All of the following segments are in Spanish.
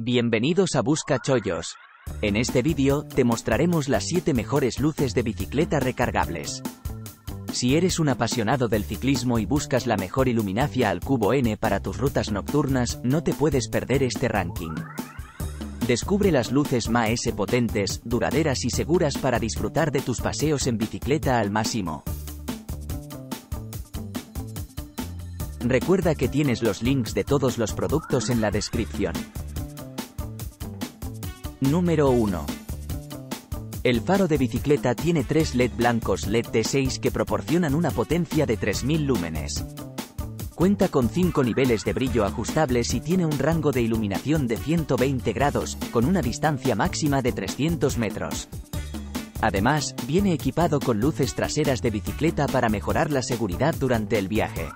Bienvenidos a Busca Chollos. En este vídeo, te mostraremos las 7 mejores luces de bicicleta recargables. Si eres un apasionado del ciclismo y buscas la mejor iluminacia al cubo N para tus rutas nocturnas, no te puedes perder este ranking. Descubre las luces más potentes, duraderas y seguras para disfrutar de tus paseos en bicicleta al máximo. Recuerda que tienes los links de todos los productos en la descripción. Número 1. El faro de bicicleta tiene tres LED blancos LED T6 que proporcionan una potencia de 3000 lúmenes. Cuenta con 5 niveles de brillo ajustables y tiene un rango de iluminación de 120 grados, con una distancia máxima de 300 metros. Además, viene equipado con luces traseras de bicicleta para mejorar la seguridad durante el viaje.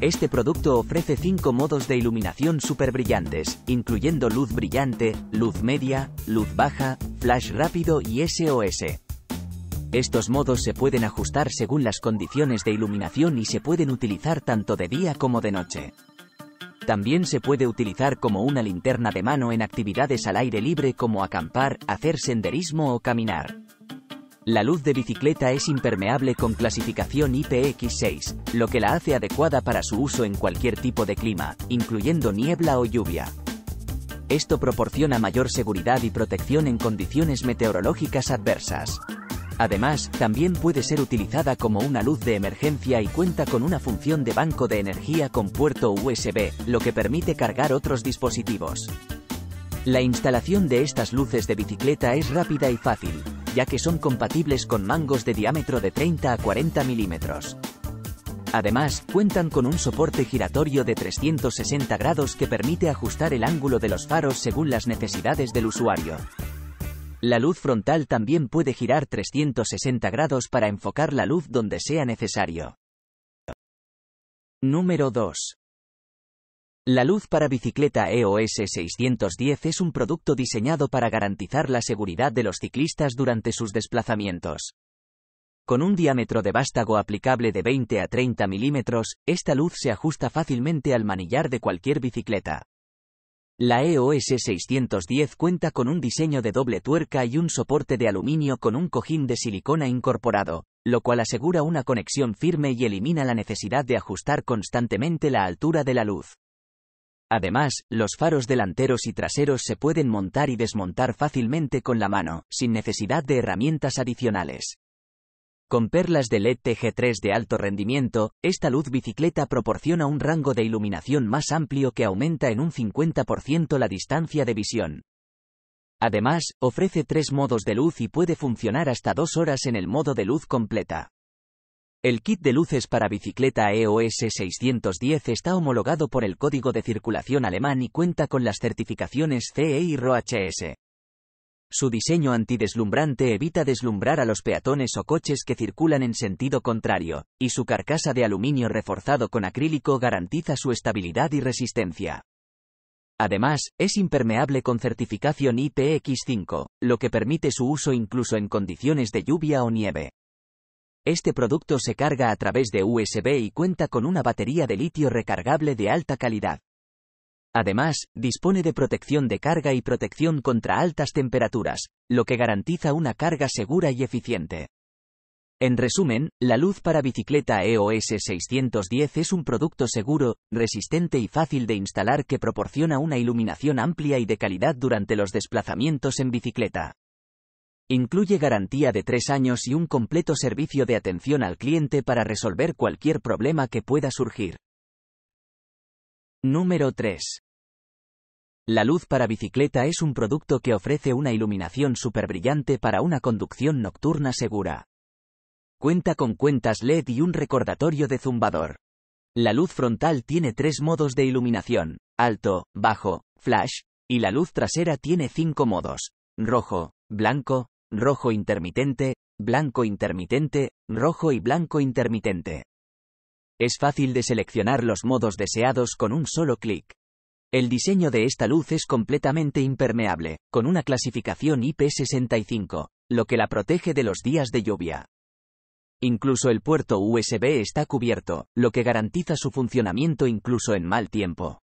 Este producto ofrece 5 modos de iluminación super brillantes, incluyendo luz brillante, luz media, luz baja, flash rápido y SOS. Estos modos se pueden ajustar según las condiciones de iluminación y se pueden utilizar tanto de día como de noche. También se puede utilizar como una linterna de mano en actividades al aire libre como acampar, hacer senderismo o caminar. La luz de bicicleta es impermeable con clasificación IPX6, lo que la hace adecuada para su uso en cualquier tipo de clima, incluyendo niebla o lluvia. Esto proporciona mayor seguridad y protección en condiciones meteorológicas adversas. Además, también puede ser utilizada como una luz de emergencia y cuenta con una función de banco de energía con puerto USB, lo que permite cargar otros dispositivos. La instalación de estas luces de bicicleta es rápida y fácil, ya que son compatibles con mangos de diámetro de 30 a 40 milímetros. Además, cuentan con un soporte giratorio de 360 grados que permite ajustar el ángulo de los faros según las necesidades del usuario. La luz frontal también puede girar 360 grados para enfocar la luz donde sea necesario. Número 2. La luz para bicicleta EOS 610 es un producto diseñado para garantizar la seguridad de los ciclistas durante sus desplazamientos. Con un diámetro de vástago aplicable de 20 a 30 milímetros, esta luz se ajusta fácilmente al manillar de cualquier bicicleta. La EOS 610 cuenta con un diseño de doble tuerca y un soporte de aluminio con un cojín de silicona incorporado, lo cual asegura una conexión firme y elimina la necesidad de ajustar constantemente la altura de la luz. Además, los faros delanteros y traseros se pueden montar y desmontar fácilmente con la mano, sin necesidad de herramientas adicionales. Con perlas de LED TG3 de alto rendimiento, esta luz bicicleta proporciona un rango de iluminación más amplio que aumenta en un 50% la distancia de visión. Además, ofrece tres modos de luz y puede funcionar hasta dos horas en el modo de luz completa. El kit de luces para bicicleta EOS 610 está homologado por el Código de Circulación alemán y cuenta con las certificaciones CE y RoHS. Su diseño antideslumbrante evita deslumbrar a los peatones o coches que circulan en sentido contrario, y su carcasa de aluminio reforzado con acrílico garantiza su estabilidad y resistencia. Además, es impermeable con certificación IPX5, lo que permite su uso incluso en condiciones de lluvia o nieve. Este producto se carga a través de USB y cuenta con una batería de litio recargable de alta calidad. Además, dispone de protección de carga y protección contra altas temperaturas, lo que garantiza una carga segura y eficiente. En resumen, la luz para bicicleta EOS 610 es un producto seguro, resistente y fácil de instalar que proporciona una iluminación amplia y de calidad durante los desplazamientos en bicicleta. Incluye garantía de tres años y un completo servicio de atención al cliente para resolver cualquier problema que pueda surgir. Número 3. La luz para bicicleta es un producto que ofrece una iluminación brillante para una conducción nocturna segura. Cuenta con cuentas LED y un recordatorio de zumbador. La luz frontal tiene tres modos de iluminación, alto, bajo, flash, y la luz trasera tiene cinco modos, rojo, blanco, rojo intermitente, blanco intermitente, rojo y blanco intermitente. Es fácil de seleccionar los modos deseados con un solo clic. El diseño de esta luz es completamente impermeable, con una clasificación IP65, lo que la protege de los días de lluvia. Incluso el puerto USB está cubierto, lo que garantiza su funcionamiento incluso en mal tiempo.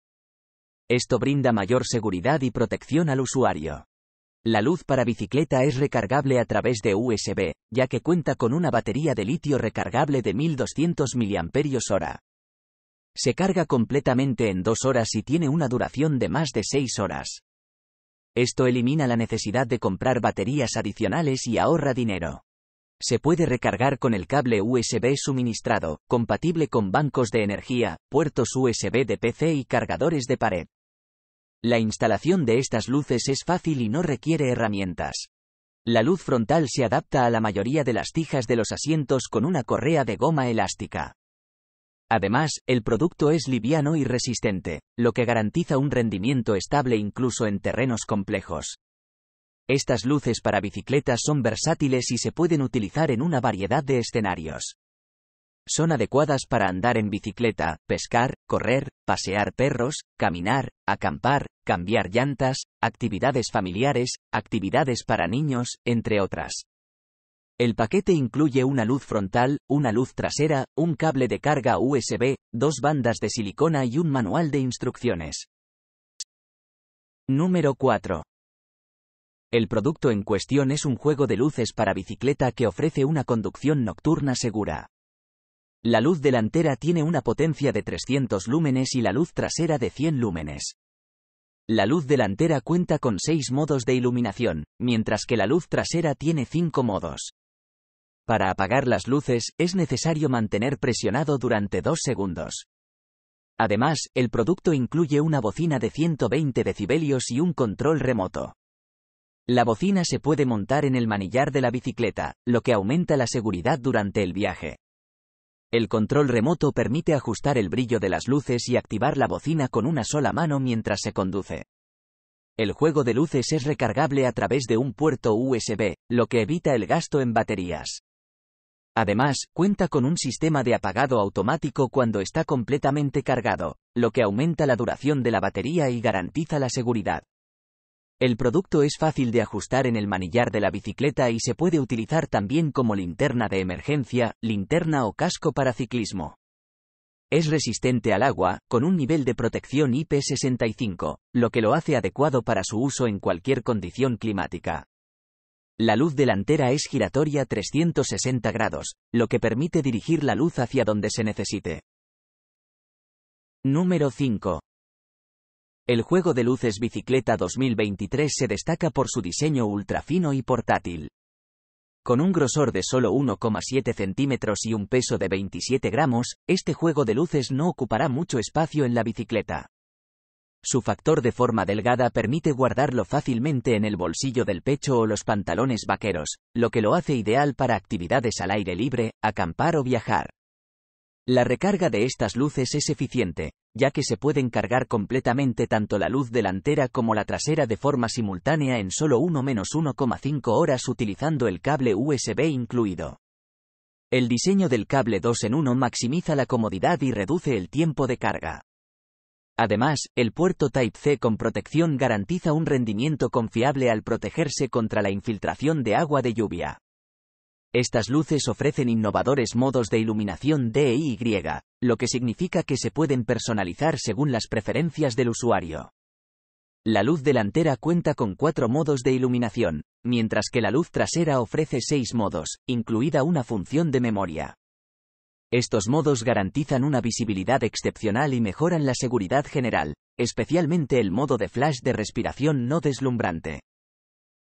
Esto brinda mayor seguridad y protección al usuario. La luz para bicicleta es recargable a través de USB, ya que cuenta con una batería de litio recargable de 1200 mAh. Se carga completamente en dos horas y tiene una duración de más de 6 horas. Esto elimina la necesidad de comprar baterías adicionales y ahorra dinero. Se puede recargar con el cable USB suministrado, compatible con bancos de energía, puertos USB de PC y cargadores de pared. La instalación de estas luces es fácil y no requiere herramientas. La luz frontal se adapta a la mayoría de las tijas de los asientos con una correa de goma elástica. Además, el producto es liviano y resistente, lo que garantiza un rendimiento estable incluso en terrenos complejos. Estas luces para bicicletas son versátiles y se pueden utilizar en una variedad de escenarios son adecuadas para andar en bicicleta, pescar, correr, pasear perros, caminar, acampar, cambiar llantas, actividades familiares, actividades para niños, entre otras. El paquete incluye una luz frontal, una luz trasera, un cable de carga USB, dos bandas de silicona y un manual de instrucciones. Número 4. El producto en cuestión es un juego de luces para bicicleta que ofrece una conducción nocturna segura. La luz delantera tiene una potencia de 300 lúmenes y la luz trasera de 100 lúmenes. La luz delantera cuenta con 6 modos de iluminación, mientras que la luz trasera tiene 5 modos. Para apagar las luces, es necesario mantener presionado durante 2 segundos. Además, el producto incluye una bocina de 120 decibelios y un control remoto. La bocina se puede montar en el manillar de la bicicleta, lo que aumenta la seguridad durante el viaje. El control remoto permite ajustar el brillo de las luces y activar la bocina con una sola mano mientras se conduce. El juego de luces es recargable a través de un puerto USB, lo que evita el gasto en baterías. Además, cuenta con un sistema de apagado automático cuando está completamente cargado, lo que aumenta la duración de la batería y garantiza la seguridad. El producto es fácil de ajustar en el manillar de la bicicleta y se puede utilizar también como linterna de emergencia, linterna o casco para ciclismo. Es resistente al agua, con un nivel de protección IP65, lo que lo hace adecuado para su uso en cualquier condición climática. La luz delantera es giratoria 360 grados, lo que permite dirigir la luz hacia donde se necesite. Número 5. El juego de luces Bicicleta 2023 se destaca por su diseño ultrafino y portátil. Con un grosor de solo 1,7 centímetros y un peso de 27 gramos, este juego de luces no ocupará mucho espacio en la bicicleta. Su factor de forma delgada permite guardarlo fácilmente en el bolsillo del pecho o los pantalones vaqueros, lo que lo hace ideal para actividades al aire libre, acampar o viajar. La recarga de estas luces es eficiente, ya que se pueden cargar completamente tanto la luz delantera como la trasera de forma simultánea en solo 1-1,5 horas utilizando el cable USB incluido. El diseño del cable 2 en 1 maximiza la comodidad y reduce el tiempo de carga. Además, el puerto Type-C con protección garantiza un rendimiento confiable al protegerse contra la infiltración de agua de lluvia. Estas luces ofrecen innovadores modos de iluminación y lo que significa que se pueden personalizar según las preferencias del usuario. La luz delantera cuenta con cuatro modos de iluminación, mientras que la luz trasera ofrece seis modos, incluida una función de memoria. Estos modos garantizan una visibilidad excepcional y mejoran la seguridad general, especialmente el modo de flash de respiración no deslumbrante.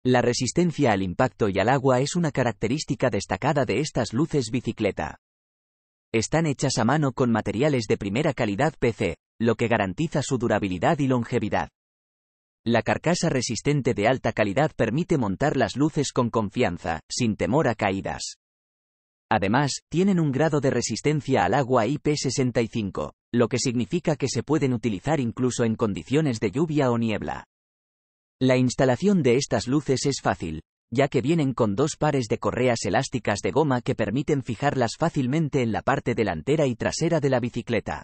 La resistencia al impacto y al agua es una característica destacada de estas luces bicicleta. Están hechas a mano con materiales de primera calidad PC, lo que garantiza su durabilidad y longevidad. La carcasa resistente de alta calidad permite montar las luces con confianza, sin temor a caídas. Además, tienen un grado de resistencia al agua IP65, lo que significa que se pueden utilizar incluso en condiciones de lluvia o niebla. La instalación de estas luces es fácil, ya que vienen con dos pares de correas elásticas de goma que permiten fijarlas fácilmente en la parte delantera y trasera de la bicicleta.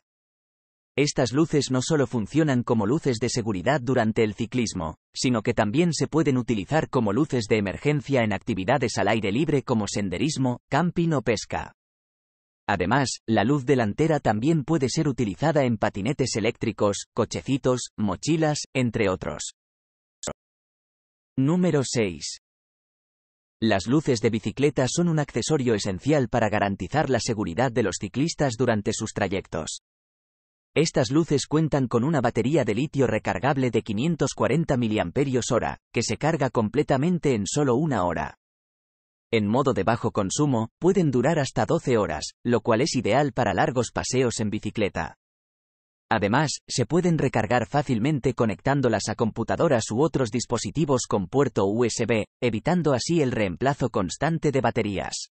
Estas luces no solo funcionan como luces de seguridad durante el ciclismo, sino que también se pueden utilizar como luces de emergencia en actividades al aire libre como senderismo, camping o pesca. Además, la luz delantera también puede ser utilizada en patinetes eléctricos, cochecitos, mochilas, entre otros. Número 6. Las luces de bicicleta son un accesorio esencial para garantizar la seguridad de los ciclistas durante sus trayectos. Estas luces cuentan con una batería de litio recargable de 540 mAh, que se carga completamente en solo una hora. En modo de bajo consumo, pueden durar hasta 12 horas, lo cual es ideal para largos paseos en bicicleta. Además, se pueden recargar fácilmente conectándolas a computadoras u otros dispositivos con puerto USB, evitando así el reemplazo constante de baterías.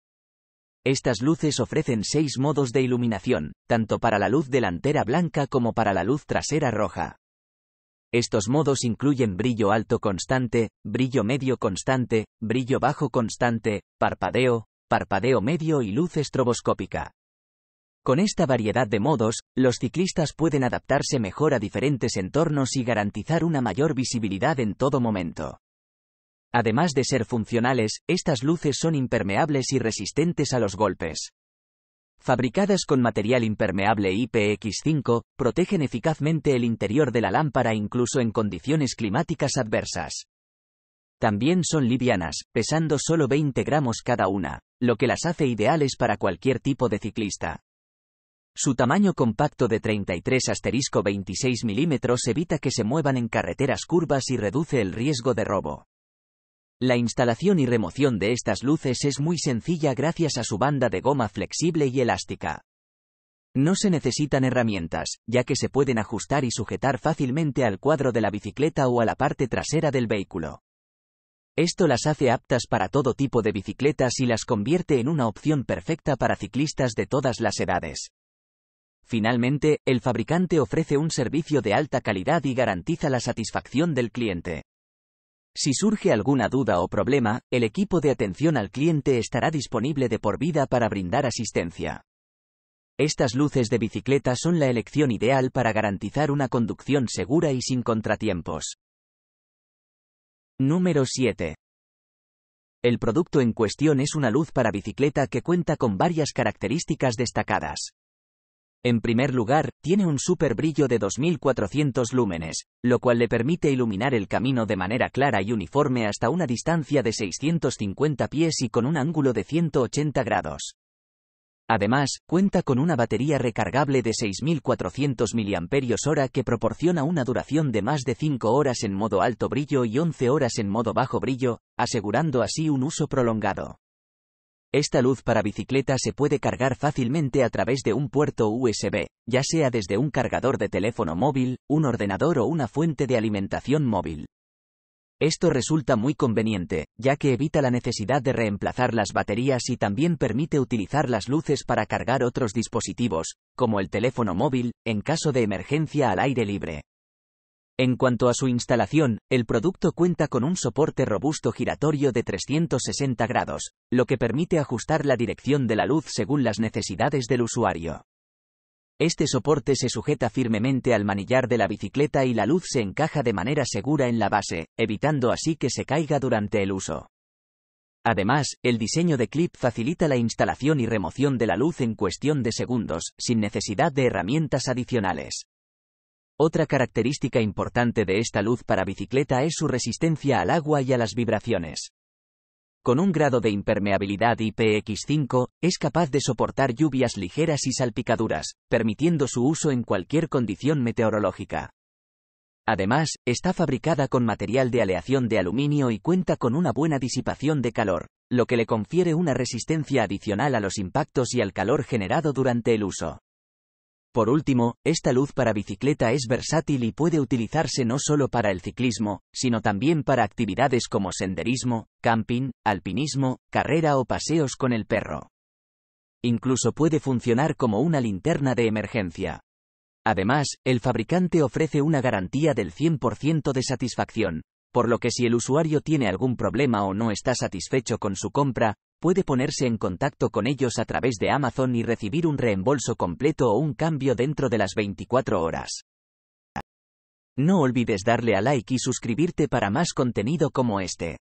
Estas luces ofrecen seis modos de iluminación, tanto para la luz delantera blanca como para la luz trasera roja. Estos modos incluyen brillo alto constante, brillo medio constante, brillo bajo constante, parpadeo, parpadeo medio y luz estroboscópica. Con esta variedad de modos, los ciclistas pueden adaptarse mejor a diferentes entornos y garantizar una mayor visibilidad en todo momento. Además de ser funcionales, estas luces son impermeables y resistentes a los golpes. Fabricadas con material impermeable IPX5, protegen eficazmente el interior de la lámpara incluso en condiciones climáticas adversas. También son livianas, pesando solo 20 gramos cada una, lo que las hace ideales para cualquier tipo de ciclista. Su tamaño compacto de 33-26 asterisco milímetros evita que se muevan en carreteras curvas y reduce el riesgo de robo. La instalación y remoción de estas luces es muy sencilla gracias a su banda de goma flexible y elástica. No se necesitan herramientas, ya que se pueden ajustar y sujetar fácilmente al cuadro de la bicicleta o a la parte trasera del vehículo. Esto las hace aptas para todo tipo de bicicletas y las convierte en una opción perfecta para ciclistas de todas las edades. Finalmente, el fabricante ofrece un servicio de alta calidad y garantiza la satisfacción del cliente. Si surge alguna duda o problema, el equipo de atención al cliente estará disponible de por vida para brindar asistencia. Estas luces de bicicleta son la elección ideal para garantizar una conducción segura y sin contratiempos. Número 7. El producto en cuestión es una luz para bicicleta que cuenta con varias características destacadas. En primer lugar, tiene un super brillo de 2400 lúmenes, lo cual le permite iluminar el camino de manera clara y uniforme hasta una distancia de 650 pies y con un ángulo de 180 grados. Además, cuenta con una batería recargable de 6.400 mAh que proporciona una duración de más de 5 horas en modo alto brillo y 11 horas en modo bajo brillo, asegurando así un uso prolongado. Esta luz para bicicleta se puede cargar fácilmente a través de un puerto USB, ya sea desde un cargador de teléfono móvil, un ordenador o una fuente de alimentación móvil. Esto resulta muy conveniente, ya que evita la necesidad de reemplazar las baterías y también permite utilizar las luces para cargar otros dispositivos, como el teléfono móvil, en caso de emergencia al aire libre. En cuanto a su instalación, el producto cuenta con un soporte robusto giratorio de 360 grados, lo que permite ajustar la dirección de la luz según las necesidades del usuario. Este soporte se sujeta firmemente al manillar de la bicicleta y la luz se encaja de manera segura en la base, evitando así que se caiga durante el uso. Además, el diseño de clip facilita la instalación y remoción de la luz en cuestión de segundos, sin necesidad de herramientas adicionales. Otra característica importante de esta luz para bicicleta es su resistencia al agua y a las vibraciones. Con un grado de impermeabilidad IPX5, es capaz de soportar lluvias ligeras y salpicaduras, permitiendo su uso en cualquier condición meteorológica. Además, está fabricada con material de aleación de aluminio y cuenta con una buena disipación de calor, lo que le confiere una resistencia adicional a los impactos y al calor generado durante el uso. Por último, esta luz para bicicleta es versátil y puede utilizarse no solo para el ciclismo, sino también para actividades como senderismo, camping, alpinismo, carrera o paseos con el perro. Incluso puede funcionar como una linterna de emergencia. Además, el fabricante ofrece una garantía del 100% de satisfacción, por lo que si el usuario tiene algún problema o no está satisfecho con su compra, puede ponerse en contacto con ellos a través de Amazon y recibir un reembolso completo o un cambio dentro de las 24 horas. No olvides darle a like y suscribirte para más contenido como este.